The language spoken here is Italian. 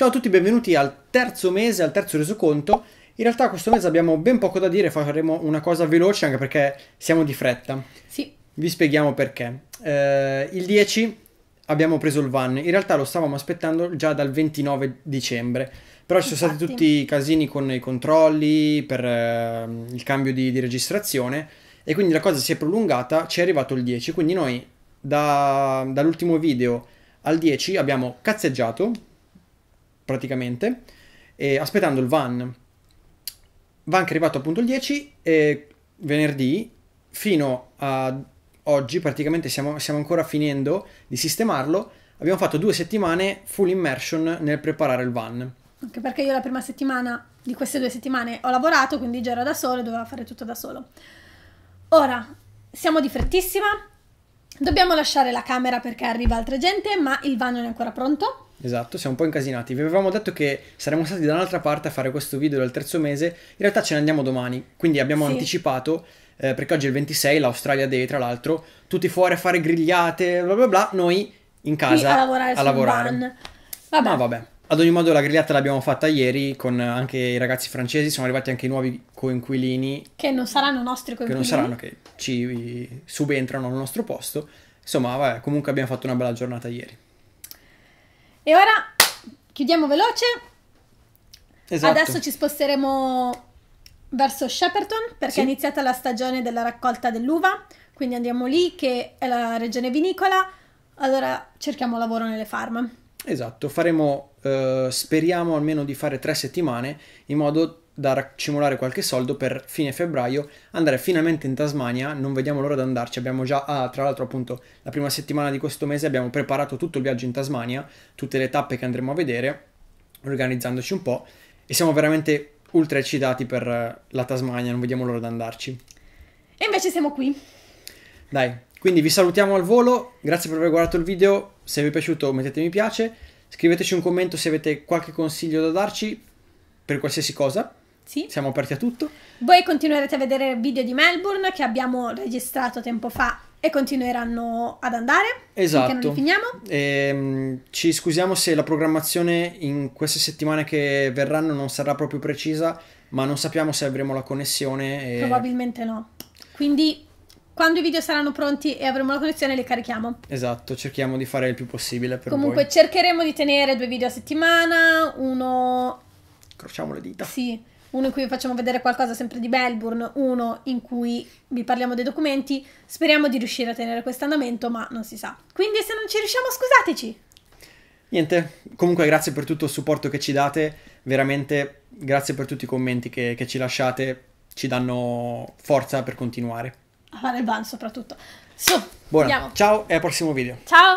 Ciao a tutti, benvenuti al terzo mese, al terzo resoconto. In realtà questo mese abbiamo ben poco da dire, faremo una cosa veloce anche perché siamo di fretta. Sì. Vi spieghiamo perché. Eh, il 10 abbiamo preso il van, in realtà lo stavamo aspettando già dal 29 dicembre, però ci sono Infatti. stati tutti i casini con i controlli, per eh, il cambio di, di registrazione e quindi la cosa si è prolungata, ci è arrivato il 10, quindi noi da, dall'ultimo video al 10 abbiamo cazzeggiato praticamente, eh, aspettando il van. Van che è arrivato appunto il 10 e venerdì fino a oggi praticamente stiamo, stiamo ancora finendo di sistemarlo. Abbiamo fatto due settimane full immersion nel preparare il van. Anche perché io la prima settimana di queste due settimane ho lavorato, quindi già era da solo e doveva fare tutto da solo. Ora, siamo di frettissima, dobbiamo lasciare la camera perché arriva altra gente, ma il van non è ancora pronto. Esatto, siamo un po' incasinati. Vi avevamo detto che saremmo stati da un'altra parte a fare questo video del terzo mese. In realtà ce ne andiamo domani, quindi abbiamo sì. anticipato. Eh, perché oggi è il 26, l'Australia Day, tra l'altro, tutti fuori a fare grigliate, bla bla bla, noi in casa sì, a lavorare. A lavorare. Vabbè. Ma vabbè. Ad ogni modo la grigliata l'abbiamo fatta ieri con anche i ragazzi francesi, sono arrivati anche i nuovi coinquilini. Che non saranno nostri coinquilini. Che non saranno, che ci subentrano al nostro posto. Insomma, vabbè, comunque abbiamo fatto una bella giornata ieri. E ora chiudiamo veloce. Esatto. Adesso ci sposteremo verso Shepperton perché sì. è iniziata la stagione della raccolta dell'uva, quindi andiamo lì che è la regione vinicola, allora cerchiamo lavoro nelle farm. Esatto, faremo, eh, speriamo almeno di fare tre settimane in modo da raccimolare qualche soldo per fine febbraio andare finalmente in Tasmania, non vediamo l'ora di andarci, abbiamo già, ah, tra l'altro appunto la prima settimana di questo mese abbiamo preparato tutto il viaggio in Tasmania, tutte le tappe che andremo a vedere, organizzandoci un po' e siamo veramente ultra eccitati per eh, la Tasmania, non vediamo l'ora di andarci. E invece siamo qui. Dai, quindi vi salutiamo al volo, grazie per aver guardato il video, se vi è piaciuto mettete mi piace, scriveteci un commento se avete qualche consiglio da darci per qualsiasi cosa sì. Siamo aperti a tutto. Voi continuerete a vedere video di Melbourne che abbiamo registrato tempo fa e continueranno ad andare. Esatto. Non finiamo. E, ehm, ci scusiamo se la programmazione in queste settimane che verranno non sarà proprio precisa, ma non sappiamo se avremo la connessione. E... Probabilmente no. Quindi quando i video saranno pronti e avremo la connessione li carichiamo. Esatto, cerchiamo di fare il più possibile. Comunque voi. cercheremo di tenere due video a settimana, uno Crociamo le dita. Sì, uno in cui vi facciamo vedere qualcosa sempre di Melbourne, uno in cui vi parliamo dei documenti. Speriamo di riuscire a tenere questo andamento, ma non si sa. Quindi se non ci riusciamo, scusateci. Niente, comunque grazie per tutto il supporto che ci date, veramente grazie per tutti i commenti che, che ci lasciate, ci danno forza per continuare. A fare il ban soprattutto. Su, Buona, andiamo. ciao e al prossimo video. Ciao!